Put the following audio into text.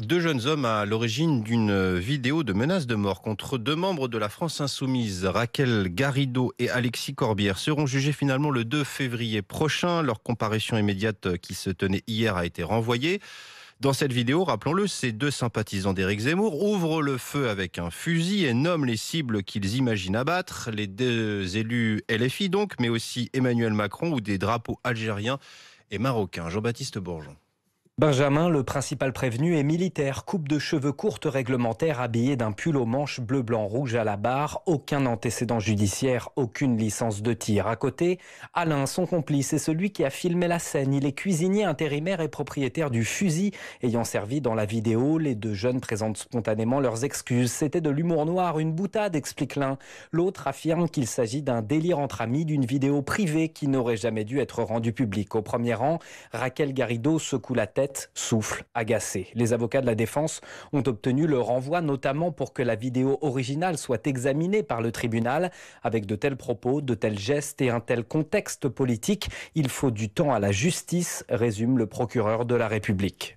deux jeunes hommes à l'origine d'une vidéo de menace de mort contre deux membres de la France insoumise, Raquel Garrido et Alexis Corbière, seront jugés finalement le 2 février prochain. Leur comparution immédiate qui se tenait hier a été renvoyée. Dans cette vidéo, rappelons-le, ces deux sympathisants d'Éric Zemmour ouvrent le feu avec un fusil et nomment les cibles qu'ils imaginent abattre, les deux élus LFI donc, mais aussi Emmanuel Macron ou des drapeaux algériens et marocains. Jean-Baptiste Bourgeon. Benjamin, le principal prévenu, est militaire, coupe de cheveux courte réglementaire, habillé d'un pull aux manches bleu, blanc, rouge à la barre, aucun antécédent judiciaire, aucune licence de tir. À côté, Alain, son complice, est celui qui a filmé la scène. Il est cuisinier intérimaire et propriétaire du fusil ayant servi dans la vidéo. Les deux jeunes présentent spontanément leurs excuses. C'était de l'humour noir, une boutade, explique l'un. L'autre affirme qu'il s'agit d'un délire entre amis, d'une vidéo privée qui n'aurait jamais dû être rendue publique. Au premier rang, Raquel Garrido secoue la tête souffle agacé Les avocats de la défense ont obtenu le renvoi notamment pour que la vidéo originale soit examinée par le tribunal. Avec de tels propos, de tels gestes et un tel contexte politique, il faut du temps à la justice, résume le procureur de la République.